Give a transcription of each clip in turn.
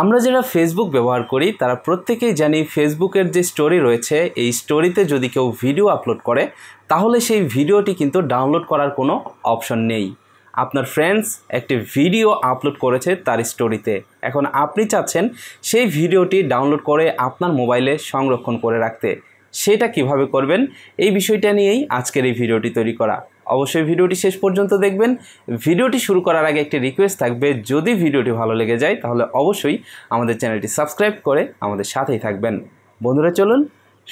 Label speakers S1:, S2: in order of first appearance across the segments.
S1: আমরা যারা ফেসবুক ব্যবহার করি তারা প্রত্যেকেই জানি ফেসবুকের যে স্টোরি রয়েছে এই স্টোরিতে যদি কেউ ভিডিও আপলোড করে তাহলে সেই ভিডিওটি কিন্তু ডাউনলোড করার কোনো অপশন নেই আপনার ফ্রেন্ডস একটি ভিডিও আপলোড করেছে তার স্টোরিতে এখন আপনি চাচ্ছেন সেই ভিডিওটি ডাউনলোড করে আপনার মোবাইলে সংরক্ষণ করে রাখতে সেটা কিভাবে করবেন এই বিষয়টা নিয়েই আজকের এই ভিডিওটি তৈরি করা অবশ্যই ভিডিওটি শেষ পর্যন্ত দেখবেন ভিডিওটি শুরু করার আগে একটি রিকোয়েস্ট থাকবে যদি ভিডিওটি ভালো লেগে যায় তাহলে অবশ্যই আমাদের চ্যানেলটি সাবস্ক্রাইব করে আমাদের সাথেই থাকবেন বন্ধুরা চলুন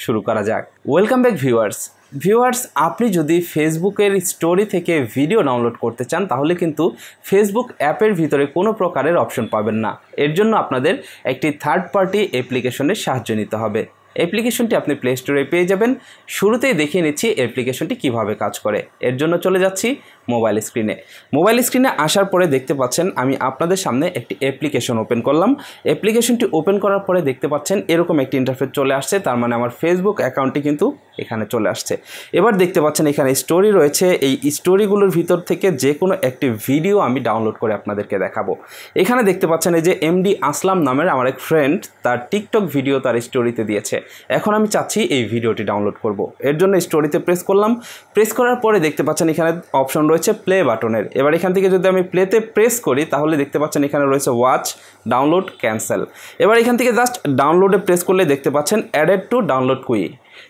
S1: শুরু করা যাক ওয়েলকাম ব্যাক ভিউয়ার্স ভিউয়ার্স আপনি যদি ফেসবুকের স্টোরি থেকে ভিডিও ডাউনলোড করতে চান তাহলে কিন্তু ফেসবুক অ্যাপের ভিতরে কোনো প্রকারের অপশন পাবেন না এর জন্য আপনাদের একটি থার্ড পার্টি অ্যাপ্লিকেশনের সাহায্য নিতে হবে অ্যাপ্লিকেশনটি আপনি প্লে স্টোরে পেয়ে যাবেন শুরুতেই দেখিয়ে নিচ্ছি অ্যাপ্লিকেশনটি কিভাবে কাজ করে এর জন্য চলে যাচ্ছি মোবাইল স্ক্রিনে মোবাইল স্ক্রিনে আসার পরে দেখতে পাচ্ছেন আমি আপনাদের সামনে একটি অ্যাপ্লিকেশন ওপেন করলাম অ্যাপ্লিকেশনটি ওপেন করার পরে দেখতে পাচ্ছেন এরকম একটি ইন্টারফেস চলে আসছে তার মানে আমার ফেসবুক অ্যাকাউন্টটি কিন্তু এখানে চলে আসছে এবার দেখতে পাচ্ছেন এখানে স্টোরি রয়েছে এই স্টোরিগুলোর ভিতর থেকে যে কোনো একটি ভিডিও আমি ডাউনলোড করে আপনাদেরকে দেখাবো এখানে দেখতে পাচ্ছেন এই যে এমডি আসলাম নামের আমার এক ফ্রেন্ড তার টিকটক ভিডিও তার স্টোরিতে দিয়েছে এখন আমি চাচ্ছি এই ভিডিওটি ডাউনলোড করব এর জন্য স্টোরিতে প্রেস করলাম প্রেস করার পরে দেখতে পাচ্ছেন এখানে অপশন রয়েছে প্লে বাটনের এবার এখান থেকে যদি আমি প্লেতে প্রেস করি তাহলে দেখতে পাচ্ছেন এখানে রয়েছে ওয়াচ ডাউনলোড ক্যান্সেল এবার এখান থেকে জাস্ট ডাউনলোডে প্রেস করলে দেখতে পাচ্ছেন অ্যাডেড টু ডাউনলোড কুই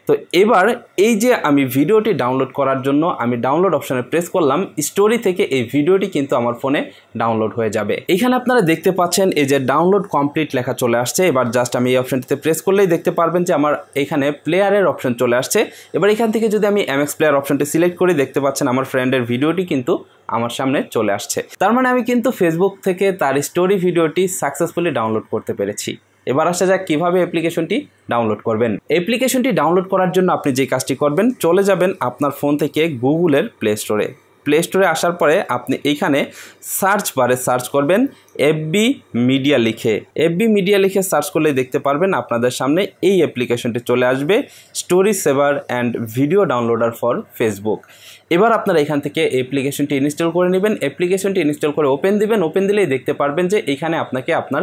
S1: তো এবার এই যে আমি ভিডিওটি ডাউনলোড করার জন্য আমি ডাউনলোড অপশানে প্রেস করলাম স্টোরি থেকে এই ভিডিওটি কিন্তু আমার ফোনে ডাউনলোড হয়ে যাবে এখানে আপনারা দেখতে পাচ্ছেন এই যে ডাউনলোড কমপ্লিট লেখা চলে আসছে এবার জাস্ট আমি এই অপশানটিতে প্রেস করলেই দেখতে পারবেন যে আমার এখানে প্লেয়ারের অপশান চলে আসছে এবার এখান থেকে যদি আমি এমএক্স প্লেয়ার অপশানটি সিলেক্ট করি দেখতে পাচ্ছেন আমার ফ্রেন্ডের ভিডিওটি কিন্তু আমার সামনে চলে আসছে তার মানে আমি কিন্তু ফেসবুক থেকে তার স্টোরি ভিডিওটি সাকসেসফুলি ডাউনলোড করতে পেরেছি এবার আসা যাক কীভাবে অ্যাপ্লিকেশনটি ডাউনলোড করবেন অ্যাপ্লিকেশনটি ডাউনলোড করার জন্য আপনি যে কাজটি করবেন চলে যাবেন আপনার ফোন থেকে গুগলের প্লে স্টোরে প্লে স্টোরে আসার পরে আপনি এইখানে সার্চ বারে সার্চ করবেন এফবি মিডিয়া লিখে এফবি মিডিয়া লিখে সার্চ করলে দেখতে পারবেন আপনাদের সামনে এই অ্যাপ্লিকেশনটি চলে আসবে story saver and video downloader for Facebook এবার আপনারা এখান থেকে অ্যাপ্লিকেশনটি ইনস্টল করে নেবেন অ্যাপ্লিকেশনটি ইনস্টল করে ওপেন দিবেন ওপেন দিলেই দেখতে পারবেন যে এখানে আপনাকে আপনার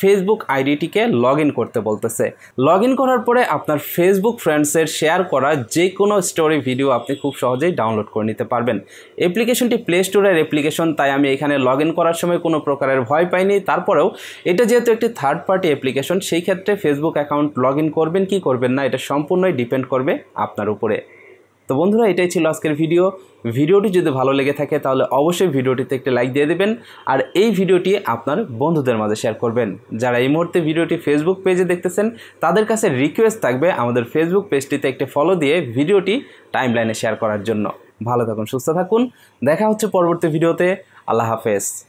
S1: ফেসবুক আইডিটিকে লগ করতে বলতেছে লগ করার পরে আপনার ফেসবুক ফ্রেন্ডসের শেয়ার করা যে কোনো স্টোরি ভিডিও আপনি খুব সহজেই ডাউনলোড করে নিতে পারবেন অ্যাপ্লিকেশনটি প্লে স্টোরের অ্যাপ্লিকেশন তাই আমি এখানে লগ করার সময় কোনো প্রকারের ভয় পাইনি তারপরেও এটা যেহেতু একটি থার্ড পার্টি অ্যাপ্লিকেশন সেই ক্ষেত্রে ফেসবুক অ্যাকাউন্ট লগ করবেন কি করবেন না এটা সম্পূর্ণই ডিপেন্ড করবে আপনার উপরে তো বন্ধুরা এটাই ছিল আজকের ভিডিও ভিডিওটি যদি ভালো লেগে থাকে তাহলে অবশ্যই ভিডিওটিতে একটি লাইক দিয়ে দেবেন আর এই ভিডিওটি আপনার বন্ধুদের মাঝে শেয়ার করবেন যারা এই মুহূর্তে ভিডিওটি ফেসবুক পেজে দেখতেছেন তাদের কাছে রিকোয়েস্ট থাকবে আমাদের ফেসবুক পেজটিতে একটি ফলো দিয়ে ভিডিওটি টাইমলাইনে শেয়ার করার জন্য ভালো থাকুন সুস্থ থাকুন দেখা হচ্ছে পরবর্তী ভিডিওতে আল্লাহ হাফেজ